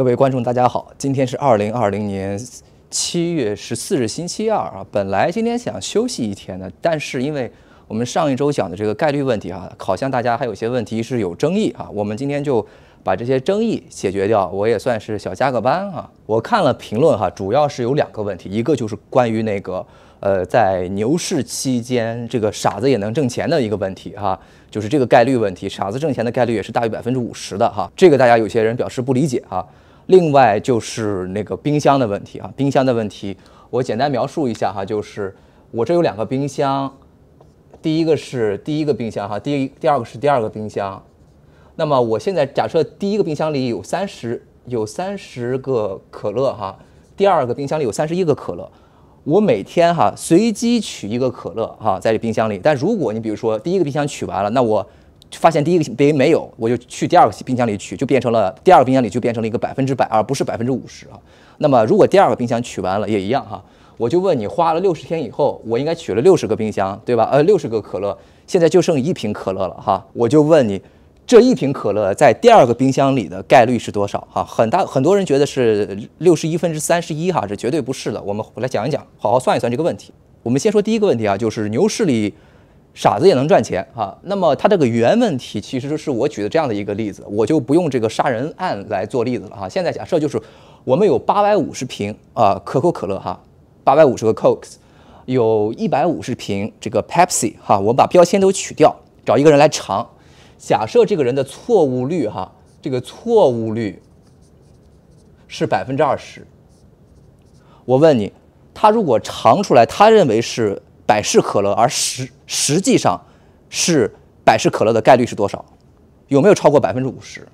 各位观众，大家好，今天是二零二零年七月十四日，星期二啊。本来今天想休息一天的，但是因为我们上一周讲的这个概率问题哈，好像大家还有些问题是有争议哈。我们今天就把这些争议解决掉，我也算是小加个班哈。我看了评论哈，主要是有两个问题，一个就是关于那个呃，在牛市期间这个傻子也能挣钱的一个问题哈，就是这个概率问题，傻子挣钱的概率也是大于百分之五十的哈。这个大家有些人表示不理解哈。另外就是那个冰箱的问题啊，冰箱的问题，我简单描述一下哈，就是我这有两个冰箱，第一个是第一个冰箱哈，第一第二个是第二个冰箱。那么我现在假设第一个冰箱里有三十有三十个可乐哈，第二个冰箱里有三十一个可乐，我每天哈随机取一个可乐哈在这冰箱里，但如果你比如说第一个冰箱取完了，那我发现第一个冰没有，我就去第二个冰箱里取，就变成了第二个冰箱里就变成了一个百分之百，而不是百分之五十啊。那么如果第二个冰箱取完了也一样哈，我就问你，花了六十天以后，我应该取了六十个冰箱，对吧？呃，六十个可乐，现在就剩一瓶可乐了哈。我就问你，这一瓶可乐在第二个冰箱里的概率是多少哈？很大，很多人觉得是六十一分之三十一哈，这绝对不是的。我们来讲一讲，好好算一算这个问题。我们先说第一个问题啊，就是牛市里。傻子也能赚钱哈。那么他这个原问题其实是我举的这样的一个例子，我就不用这个杀人案来做例子了哈。现在假设就是我们有八百五十瓶啊可口可乐哈，八百五十个 coke，有一百五十瓶这个 pepsi 哈，我们把标签都取掉，找一个人来尝。假设这个人的错误率哈，这个错误率是百分之二十。我问你，他如果尝出来，他认为是百事可乐而十。实际上是百事可乐的概率是多少？有没有超过百分之五十？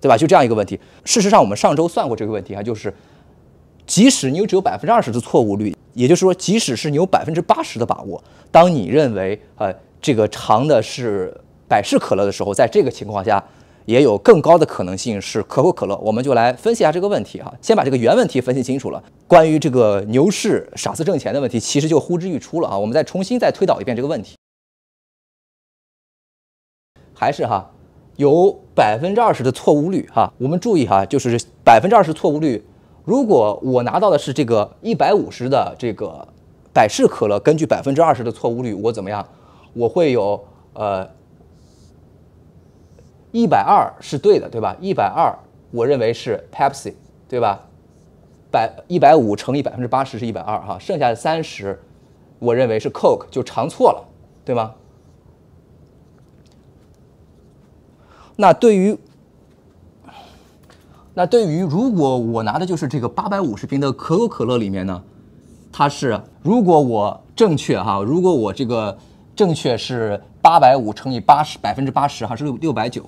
对吧？就这样一个问题。事实上，我们上周算过这个问题啊，就是即使你有只有百分之二十的错误率，也就是说，即使是你有百分之八十的把握，当你认为呃这个长的是百事可乐的时候，在这个情况下。也有更高的可能性是可口可乐，我们就来分析一下这个问题哈。先把这个原问题分析清楚了，关于这个牛市傻子挣钱的问题，其实就呼之欲出了啊。我们再重新再推导一遍这个问题，还是哈，有百分之二十的错误率哈。我们注意哈，就是百分之二十错误率。如果我拿到的是这个一百五十的这个百事可乐，根据百分之二十的错误率，我怎么样？我会有呃。一百二是对的，对吧？一百二，我认为是 Pepsi，对吧？百一百五乘以百分之八十是一百二哈，剩下的三十，我认为是 Coke，就长错了，对吗？那对于，那对于，如果我拿的就是这个八百五十瓶的可口可乐里面呢，它是如果我正确哈，如果我这个正确是八百五乘以八十百分之八十哈是六六百九。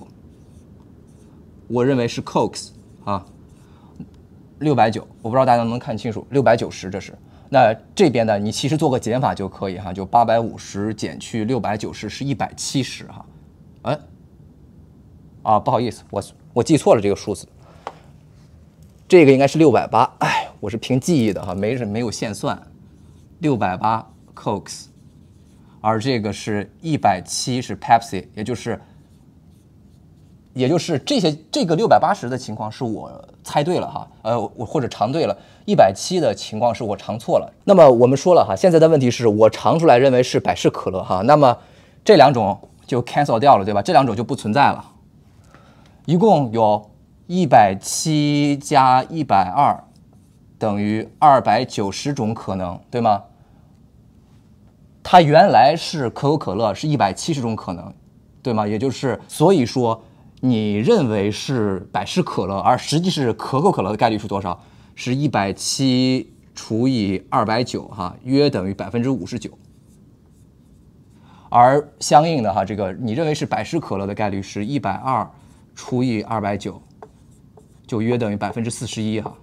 我认为是 c o k s 啊，六百九，我不知道大家能不能看清楚，六百九十这是。那这边呢，你其实做个减法就可以哈，就八百五十减去六百九十是一百七十哈。哎，啊不好意思，我我记错了这个数字。这个应该是六百八，哎，我是凭记忆的哈，没是没有现算。六百八 c o k s 而这个是一百七是 Pepsi，也就是。也就是这些，这个六百八十的情况是我猜对了哈，呃，我或者尝对了，一百七的情况是我尝错了。那么我们说了哈，现在的问题是我尝出来认为是百事可乐哈，那么这两种就 cancel 掉了，对吧？这两种就不存在了。一共有一百七加一百二，等于二百九十种可能，对吗？它原来是可口可乐是一百七十种可能，对吗？也就是所以说。你认为是百事可乐，而实际是可口可乐的概率是多少？是一百七除以二百九，哈，约等于百分之五十九。而相应的，哈，这个你认为是百事可乐的概率是一百二除以二百九，就约等于百分之四十一，哈。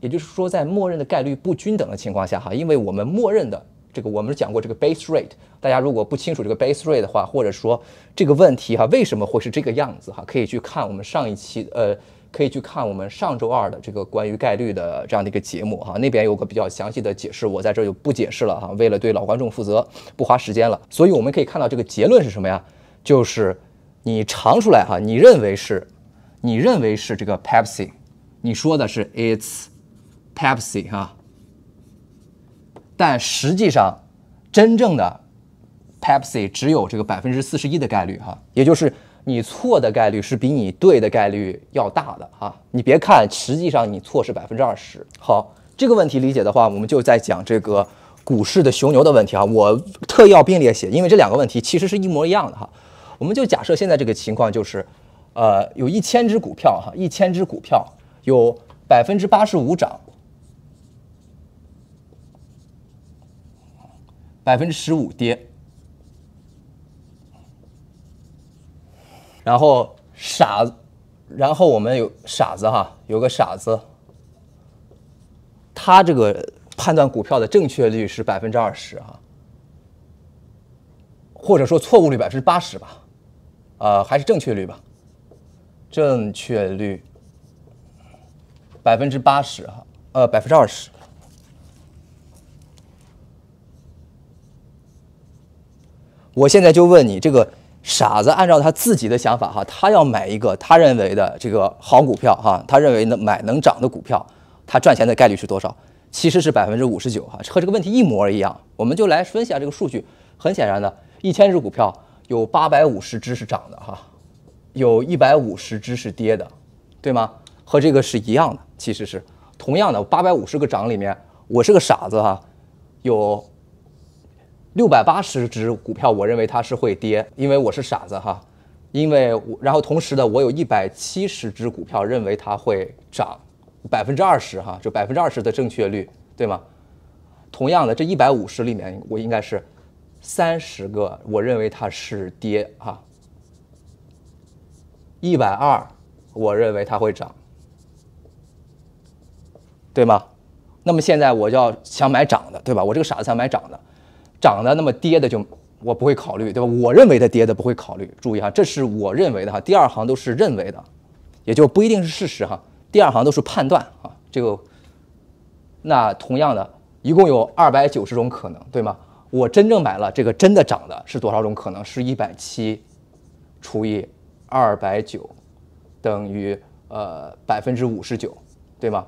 也就是说，在默认的概率不均等的情况下，哈，因为我们默认的。这个我们讲过这个 base rate，大家如果不清楚这个 base rate 的话，或者说这个问题哈为什么会是这个样子哈，可以去看我们上一期呃，可以去看我们上周二的这个关于概率的这样的一个节目哈，那边有个比较详细的解释，我在这就不解释了哈，为了对老观众负责，不花时间了。所以我们可以看到这个结论是什么呀？就是你尝出来哈，你认为是，你认为是这个 Pepsi，你说的是 It's Pepsi 哈。但实际上，真正的 Pepsi 只有这个百分之四十一的概率哈，也就是你错的概率是比你对的概率要大的哈。你别看，实际上你错是百分之二十。好，这个问题理解的话，我们就在讲这个股市的熊牛的问题啊。我特要并列写，因为这两个问题其实是一模一样的哈。我们就假设现在这个情况就是，呃，有一千只股票哈，一千只股票有百分之八十五涨。百分之十五跌，然后傻然后我们有傻子哈，有个傻子，他这个判断股票的正确率是百分之二十啊，或者说错误率百分之八十吧，啊还是正确率吧，正确率百分之八十哈，呃百分之二十。我现在就问你，这个傻子按照他自己的想法哈，他要买一个他认为的这个好股票哈，他认为能买能涨的股票，他赚钱的概率是多少？其实是百分之五十九哈，和这个问题一模一样。我们就来分析下这个数据。很显然的，一千只股票有八百五十只是涨的哈，有一百五十只是跌的，对吗？和这个是一样的，其实是同样的。八百五十个涨里面，我是个傻子哈，有。六百八十只股票，我认为它是会跌，因为我是傻子哈。因为我，然后同时呢，我有一百七十只股票认为它会涨，百分之二十哈，就百分之二十的正确率，对吗？同样的，这一百五十里面，我应该是三十个我认为它是跌哈，一百二我认为它会涨，对吗？那么现在我要想买涨的，对吧？我这个傻子想买涨的。涨的那么跌的就我不会考虑，对吧？我认为的跌的不会考虑。注意哈，这是我认为的哈。第二行都是认为的，也就不一定是事实哈。第二行都是判断啊。这个，那同样的一共有二百九十种可能，对吗？我真正买了这个真的涨的是多少种可能？是一百七除以二百九等于呃百分之五十九，对吗？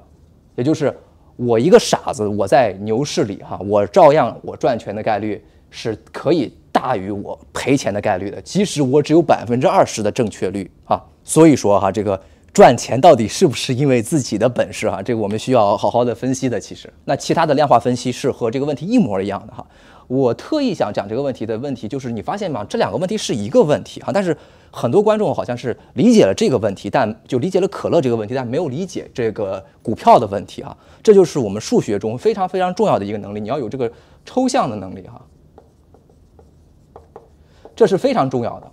也就是。我一个傻子，我在牛市里哈，我照样我赚钱的概率是可以大于我赔钱的概率的，即使我只有百分之二十的正确率啊。所以说哈，这个赚钱到底是不是因为自己的本事哈，这个我们需要好好的分析的。其实那其他的量化分析是和这个问题一模一样的哈。我特意想讲这个问题的问题，就是你发现吗？这两个问题是一个问题哈。但是很多观众好像是理解了这个问题，但就理解了可乐这个问题，但没有理解这个股票的问题哈。这就是我们数学中非常非常重要的一个能力，你要有这个抽象的能力哈。这是非常重要的，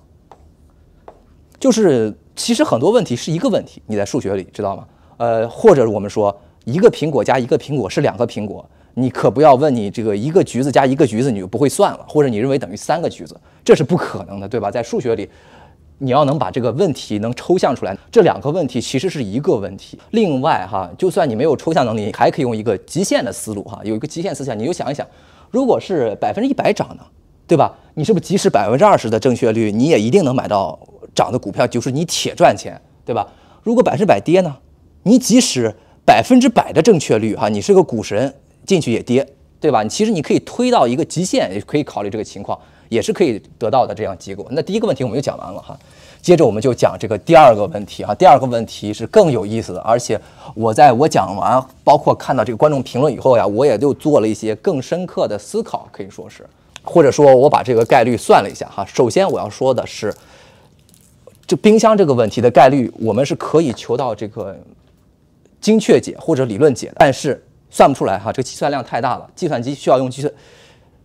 就是其实很多问题是一个问题，你在数学里知道吗？呃，或者我们说一个苹果加一个苹果是两个苹果。你可不要问你这个一个橘子加一个橘子，你就不会算了，或者你认为等于三个橘子，这是不可能的，对吧？在数学里，你要能把这个问题能抽象出来，这两个问题其实是一个问题。另外哈，就算你没有抽象能力，还可以用一个极限的思路哈，有一个极限思想，你就想一想，如果是百分之一百涨呢，对吧？你是不是即使百分之二十的正确率，你也一定能买到涨的股票，就是你铁赚钱，对吧？如果百分之百跌呢，你即使百分之百的正确率哈，你是个股神。进去也跌，对吧？你其实你可以推到一个极限，也可以考虑这个情况，也是可以得到的这样结果。那第一个问题我们就讲完了哈，接着我们就讲这个第二个问题哈。第二个问题是更有意思的，而且我在我讲完，包括看到这个观众评论以后呀，我也就做了一些更深刻的思考，可以说是，或者说我把这个概率算了一下哈。首先我要说的是，这冰箱这个问题的概率我们是可以求到这个精确解或者理论解的，但是。算不出来哈，这个计算量太大了，计算机需要用计算。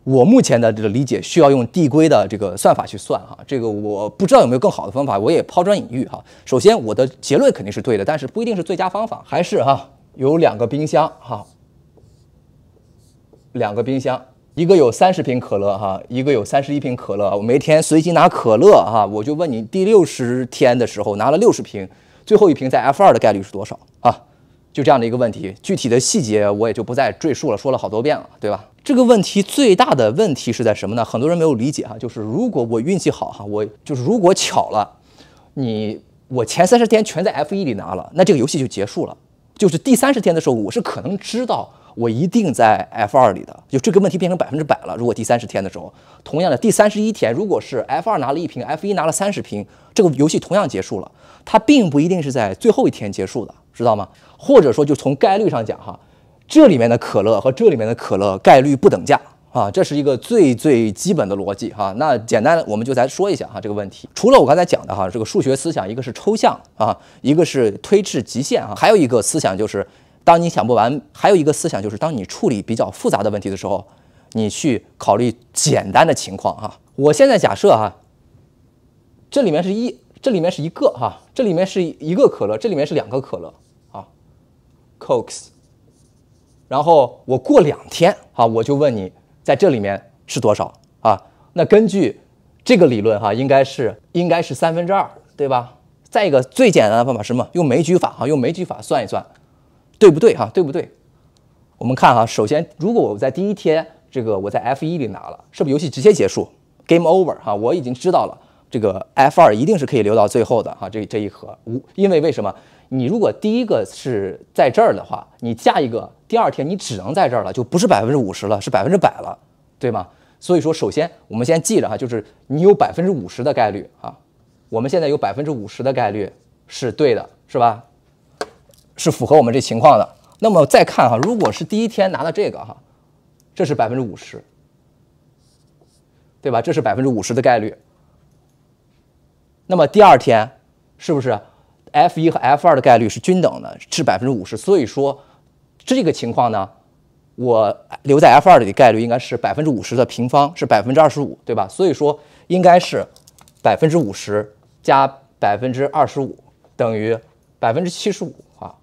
我目前的这个理解需要用递归的这个算法去算哈，这个我不知道有没有更好的方法，我也抛砖引玉哈。首先，我的结论肯定是对的，但是不一定是最佳方法，还是哈有两个冰箱哈，两个冰箱，一个有三十瓶可乐哈，一个有三十一瓶可乐，我每天随机拿可乐哈，我就问你第六十天的时候拿了六十瓶，最后一瓶在 F 二的概率是多少啊？就这样的一个问题，具体的细节我也就不再赘述了，说了好多遍了，对吧？这个问题最大的问题是在什么呢？很多人没有理解哈，就是如果我运气好哈，我就是如果巧了，你我前三十天全在 F 一里拿了，那这个游戏就结束了。就是第三十天的时候，我是可能知道我一定在 F 二里的，就这个问题变成百分之百了。如果第三十天的时候，同样的第三十一天，如果是 F 二拿了一瓶，F 一拿了三十瓶，这个游戏同样结束了。它并不一定是在最后一天结束的。知道吗？或者说，就从概率上讲哈，这里面的可乐和这里面的可乐概率不等价啊，这是一个最最基本的逻辑哈。那简单，我们就再说一下哈这个问题。除了我刚才讲的哈，这个数学思想，一个是抽象啊，一个是推至极限啊，还有一个思想就是，当你想不完，还有一个思想就是，当你处理比较复杂的问题的时候，你去考虑简单的情况啊。我现在假设哈，这里面是一，这里面是一个哈，这里面是一个可乐，这里面是两个可乐。c o k e s 然后我过两天啊，我就问你，在这里面是多少啊？那根据这个理论哈，应该是应该是三分之二，对吧？再一个最简单的方法是什么？用枚举法啊，用枚举法算一算，对不对哈？对不对？我们看哈，首先如果我在第一天这个我在 F 一里拿了，是不是游戏直接结束？Game over 哈，我已经知道了这个 F 二一定是可以留到最后的哈，这这一盒无，因为为什么？你如果第一个是在这儿的话，你下一个，第二天你只能在这儿了，就不是百分之五十了，是百分之百了，对吗？所以说，首先我们先记着哈，就是你有百分之五十的概率啊。我们现在有百分之五十的概率是对的，是吧？是符合我们这情况的。那么再看哈，如果是第一天拿了这个哈，这是百分之五十，对吧？这是百分之五十的概率。那么第二天是不是？F 一和 F 二的概率是均等的，是百分之五十，所以说这个情况呢，我留在 F 二里的概率应该是百分之五十的平方，是百分之二十五，对吧？所以说应该是百分之五十加百分之二十五等于百分之七十五啊，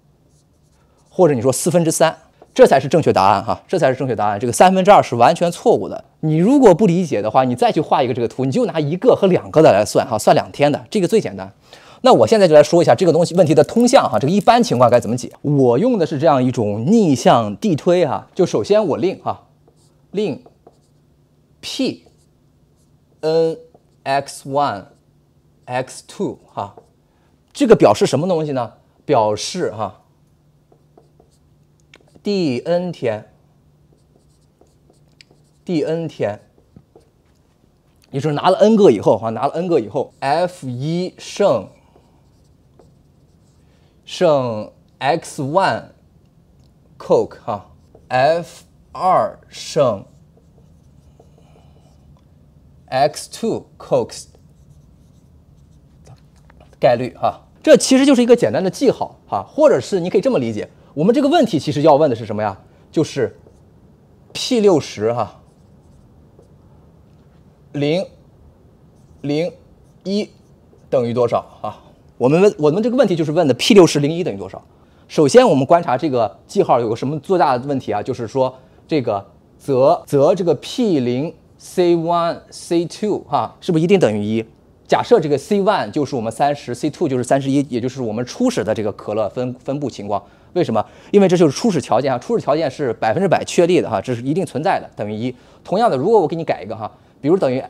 或者你说四分之三，这才是正确答案哈，这才是正确答案，这个三分之二是完全错误的。你如果不理解的话，你再去画一个这个图，你就拿一个和两个的来算哈，算两天的，这个最简单。那我现在就来说一下这个东西问题的通向哈，这个一般情况该怎么解？我用的是这样一种逆向递推哈，就首先我令哈，令 p n x one x two 哈，这个表示什么东西呢？表示哈，第 n 天，第 n 天，也就是拿了 n 个以后哈，拿了 n 个以后，f 一剩。剩 x one coke 哈，f 二剩 x two cox 概率哈，这其实就是一个简单的记号哈，或者是你可以这么理解，我们这个问题其实要问的是什么呀？就是 p 六十哈零零一等于多少啊？我们问我们这个问题就是问的 P 六十零一等于多少？首先我们观察这个记号有个什么最大的问题啊？就是说这个则则这个 P 零 C one C two 哈是不是一定等于一？假设这个 C one 就是我们三十，C two 就是三十一，也就是我们初始的这个可乐分分布情况。为什么？因为这就是初始条件啊，初始条件是百分之百确立的哈，这是一定存在的等于一。同样的，如果我给你改一个哈，比如等于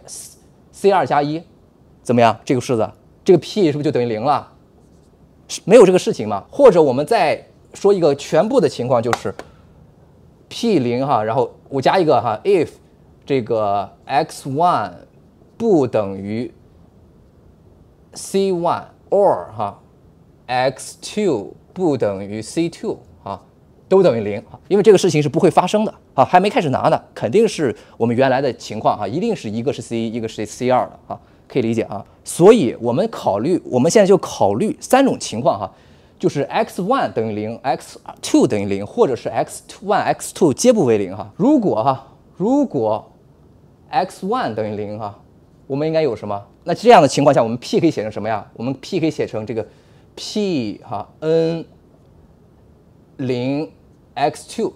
C 二加一，怎么样？这个式子？这个 p 是不是就等于零了？没有这个事情吗？或者我们再说一个全部的情况，就是 p 零哈，然后我加一个哈，if 这个 x one 不等于 c one or 哈 x two 不等于 c two 哈，都等于零因为这个事情是不会发生的啊，还没开始拿呢，肯定是我们原来的情况哈，一定是一个是 c 一，一个是 c 二的啊。可以理解啊，所以我们考虑，我们现在就考虑三种情况哈，就是 x one 等于零，x two 等于零，或者是 x one x two 皆不为零哈。如果哈，如果 x one 等于零哈，我们应该有什么？那这样的情况下，我们 p 可以写成什么呀？我们 p 可以写成这个 p 哈 n 零 x two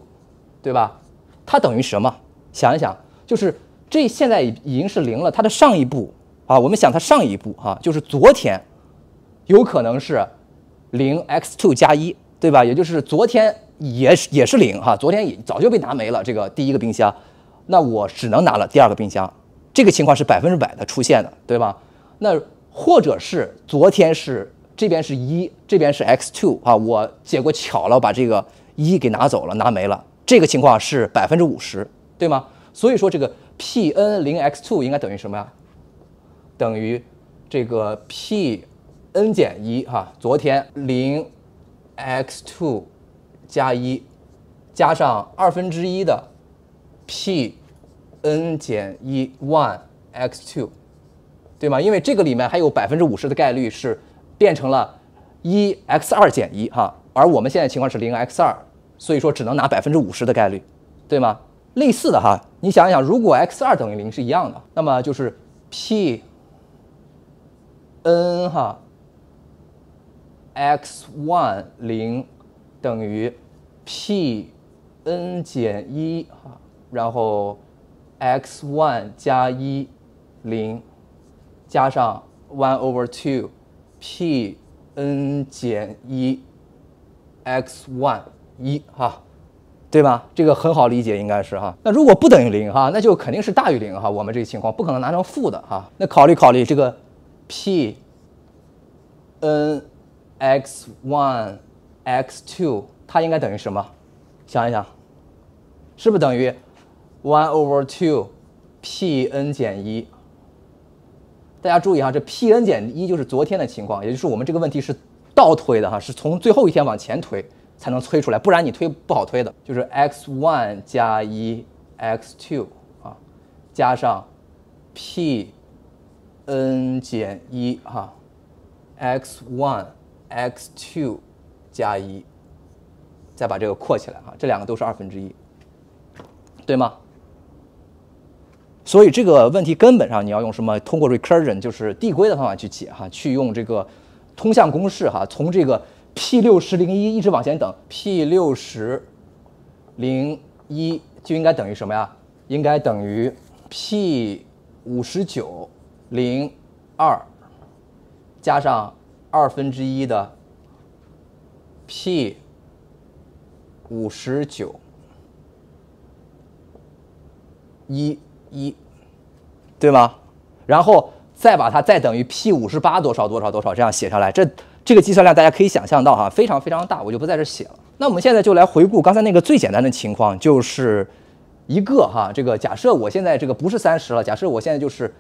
对吧？它等于什么？想一想，就是这现在已已经是零了，它的上一步。啊，我们想它上一步啊，就是昨天，有可能是零 x two 加一，对吧？也就是昨天也是也是零哈，昨天也早就被拿没了。这个第一个冰箱，那我只能拿了第二个冰箱。这个情况是百分之百的出现的，对吧？那或者是昨天是这边是一，这边是 x two 啊，我结果巧了，把这个一给拿走了，拿没了。这个情况是百分之五十，对吗？所以说这个 p n 零 x two 应该等于什么呀？等于这个 p n 减一哈，昨天零 x two 加一，加上二分之一的 p n 减一 one x two，对吗？因为这个里面还有百分之五十的概率是变成了一 x 二减一哈，而我们现在情况是零 x 二，所以说只能拿百分之五十的概率，对吗？类似的哈，你想一想，如果 x 二等于零是一样的，那么就是 p。n 哈 x one 零等于 p n 减一哈，然后 x one 加一零加上 one over two p n 减一 x one 一哈，对吧？这个很好理解，应该是哈。那如果不等于零哈，那就肯定是大于零哈。我们这个情况不可能拿成负的哈。那考虑考虑这个。Pn x one x two，它应该等于什么？想一想，是不是等于 one over two pn 减一？大家注意哈，这 pn 减一就是昨天的情况，也就是我们这个问题是倒推的哈，是从最后一天往前推才能推出来，不然你推不好推的，就是 x one 加一 x two 啊，加上 p。n 减一哈，x one x two 加一，再把这个括起来哈，这两个都是二分之一，对吗？所以这个问题根本上你要用什么？通过 recursion 就是递归的方法去解哈，去用这个通项公式哈，从这个 p 六十零一一直往前等，p 六十零一就应该等于什么呀？应该等于 p 五十九。零二加上二分之一的 p 五十九一一，对吗？然后再把它再等于 p 五十八多少多少多少这样写下来，这这个计算量大家可以想象到哈，非常非常大，我就不在这写了。那我们现在就来回顾刚才那个最简单的情况，就是一个哈，这个假设我现在这个不是三十了，假设我现在就是。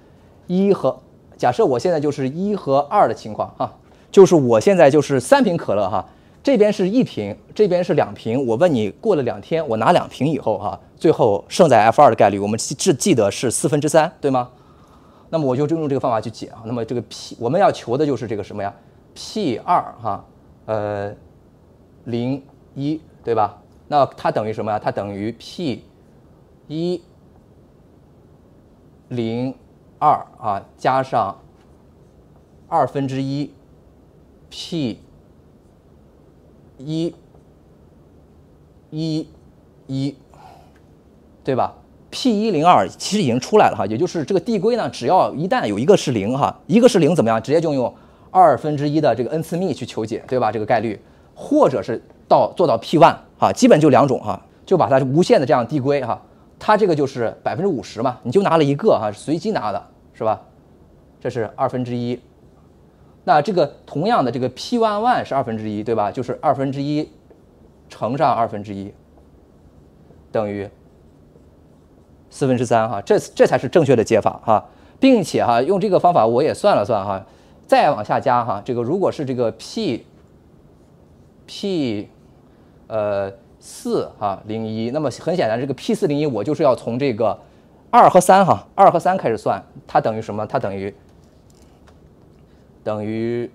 一和假设我现在就是一和二的情况哈，就是我现在就是三瓶可乐哈，这边是一瓶，这边是两瓶。我问你，过了两天，我拿两瓶以后哈，最后剩在 F 二的概率，我们记记得是四分之三，对吗？那么我就用这个方法去解啊。那么这个 P，我们要求的就是这个什么呀？P 二哈，呃，零一对吧？那它等于什么呀？它等于 P 一零。二啊加上二分之一，P 一，一，一对吧？P 一零二其实已经出来了哈，也就是这个递归呢，只要一旦有一个是零哈，一个是零怎么样？直接就用二分之一的这个 n 次幂去求解，对吧？这个概率，或者是到做到 P one 哈，基本就两种哈，就把它无限的这样递归哈。它这个就是百分之五十嘛，你就拿了一个哈，随机拿的是吧？这是二分之一。那这个同样的这个 P11 是二分之一，对吧？就是二分之一乘上二分之一等于四分之三哈，这这才是正确的解法哈，并且哈，用这个方法我也算了算哈，再往下加哈，这个如果是这个 P P，呃。四哈零一，那么很显然，这个 P 四零一我就是要从这个二和三哈二和三开始算，它等于什么？它等于等于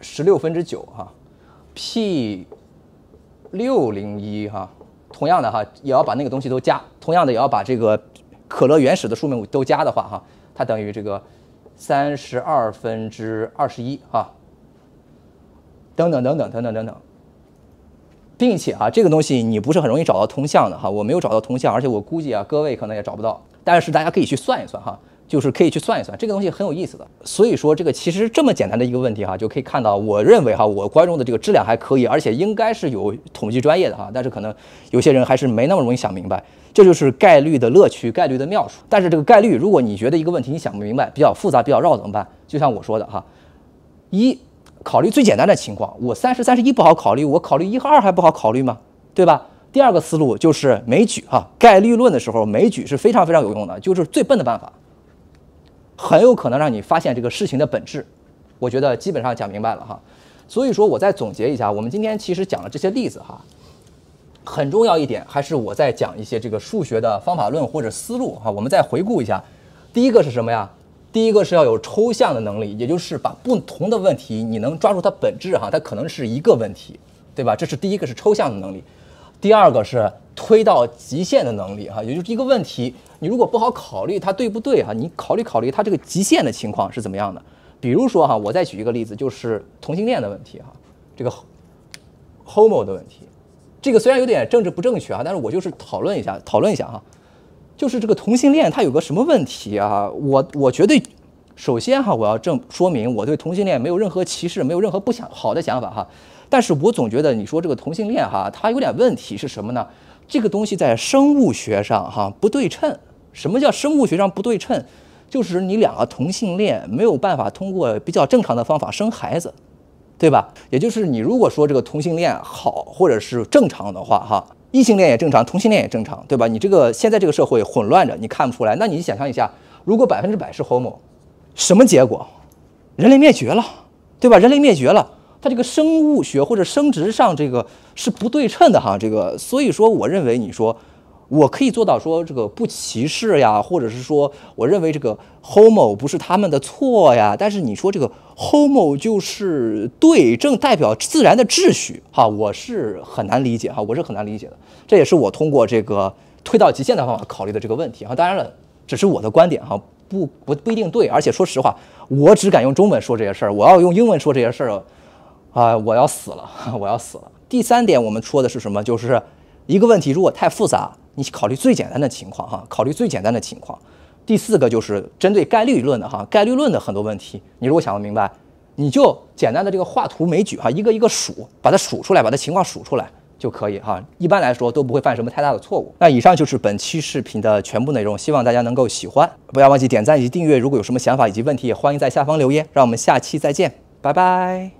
十六分之九哈。P 六零一哈，同样的哈，也要把那个东西都加，同样的也要把这个可乐原始的数目都加的话哈，它等于这个三十二分之二十一哈。等等等等等等等等。并且啊，这个东西你不是很容易找到通向的哈，我没有找到通向，而且我估计啊，各位可能也找不到。但是大家可以去算一算哈，就是可以去算一算，这个东西很有意思的。所以说这个其实这么简单的一个问题哈，就可以看到，我认为哈，我观众的这个质量还可以，而且应该是有统计专业的哈，但是可能有些人还是没那么容易想明白。这就是概率的乐趣，概率的妙处。但是这个概率，如果你觉得一个问题你想不明白，比较复杂，比较绕怎么办？就像我说的哈，一。考虑最简单的情况，我三十、三十一不好考虑，我考虑一和二还不好考虑吗？对吧？第二个思路就是枚举哈，概率论的时候枚举是非常非常有用的，就是最笨的办法，很有可能让你发现这个事情的本质。我觉得基本上讲明白了哈，所以说我再总结一下，我们今天其实讲了这些例子哈，很重要一点还是我在讲一些这个数学的方法论或者思路哈，我们再回顾一下，第一个是什么呀？第一个是要有抽象的能力，也就是把不同的问题，你能抓住它本质哈，它可能是一个问题，对吧？这是第一个是抽象的能力。第二个是推到极限的能力哈，也就是一个问题，你如果不好考虑它对不对哈，你考虑考虑它这个极限的情况是怎么样的。比如说哈，我再举一个例子，就是同性恋的问题哈，这个 homo 的问题，这个虽然有点政治不正确啊，但是我就是讨论一下，讨论一下哈。就是这个同性恋，它有个什么问题啊？我我觉得，首先哈，我要正说明我对同性恋没有任何歧视，没有任何不想好的想法哈。但是我总觉得你说这个同性恋哈，它有点问题是什么呢？这个东西在生物学上哈不对称。什么叫生物学上不对称？就是你两个同性恋没有办法通过比较正常的方法生孩子，对吧？也就是你如果说这个同性恋好或者是正常的话哈。异性恋也正常，同性恋也正常，对吧？你这个现在这个社会混乱着，你看不出来。那你想象一下，如果百分之百是 homo，什么结果？人类灭绝了，对吧？人类灭绝了，它这个生物学或者生殖上这个是不对称的哈。这个，所以说，我认为你说。我可以做到说这个不歧视呀，或者是说我认为这个 Homo 不是他们的错呀。但是你说这个 Homo 就是对正代表自然的秩序哈，我是很难理解哈，我是很难理解的。这也是我通过这个推到极限的方法考虑的这个问题哈。当然了，只是我的观点哈，不不不一定对。而且说实话，我只敢用中文说这些事儿，我要用英文说这些事儿啊，我要死了，我要死了。第三点我们说的是什么？就是一个问题如果太复杂。你考虑最简单的情况哈，考虑最简单的情况。第四个就是针对概率论的哈，概率论的很多问题，你如果想不明白，你就简单的这个画图枚举哈，一个一个数，把它数出来，把它情况数出来就可以哈。一般来说都不会犯什么太大的错误。那以上就是本期视频的全部内容，希望大家能够喜欢，不要忘记点赞以及订阅。如果有什么想法以及问题，也欢迎在下方留言。让我们下期再见，拜拜。